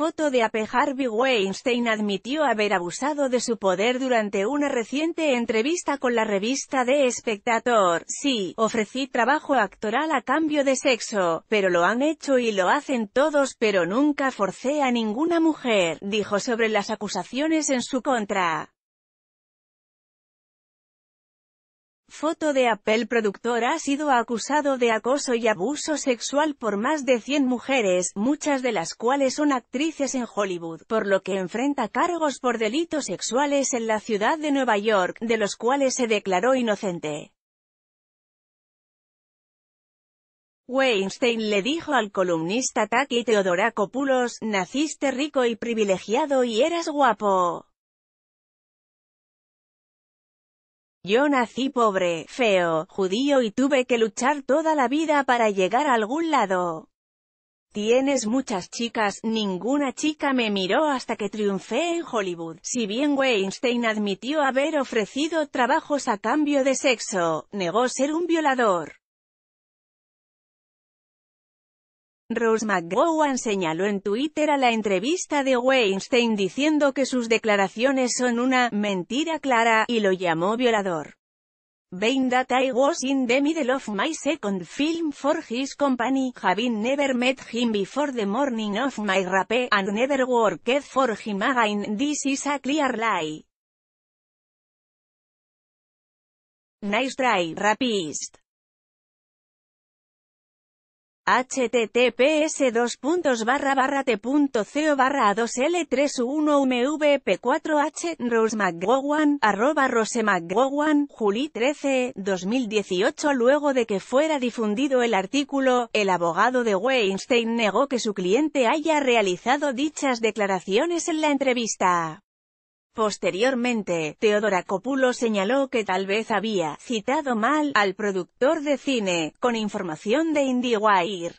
foto de AP Harvey Weinstein admitió haber abusado de su poder durante una reciente entrevista con la revista The Spectator. Sí, ofrecí trabajo actoral a cambio de sexo, pero lo han hecho y lo hacen todos pero nunca forcé a ninguna mujer, dijo sobre las acusaciones en su contra. Foto de Apple Productor ha sido acusado de acoso y abuso sexual por más de 100 mujeres, muchas de las cuales son actrices en Hollywood, por lo que enfrenta cargos por delitos sexuales en la ciudad de Nueva York, de los cuales se declaró inocente. Weinstein le dijo al columnista Taki Copulos, naciste rico y privilegiado y eras guapo. Yo nací pobre, feo, judío y tuve que luchar toda la vida para llegar a algún lado. Tienes muchas chicas, ninguna chica me miró hasta que triunfé en Hollywood. Si bien Weinstein admitió haber ofrecido trabajos a cambio de sexo, negó ser un violador. Rose McGowan señaló en Twitter a la entrevista de Weinstein diciendo que sus declaraciones son una «mentira clara» y lo llamó violador. «Vein that I was in the middle of my second film for his company, having never met him before the morning of my rape and never worked for him again this is a clear lie. Nice try, rapist https 2 barra t.co barra a2l31mvp4h Rose McGowan, arroba Rose Juli 13, 2018 Luego de que fuera difundido el artículo, el abogado de Weinstein negó que su cliente haya realizado dichas declaraciones en la entrevista. Posteriormente, Teodora Copulo señaló que tal vez había citado mal al productor de cine, con información de IndieWire.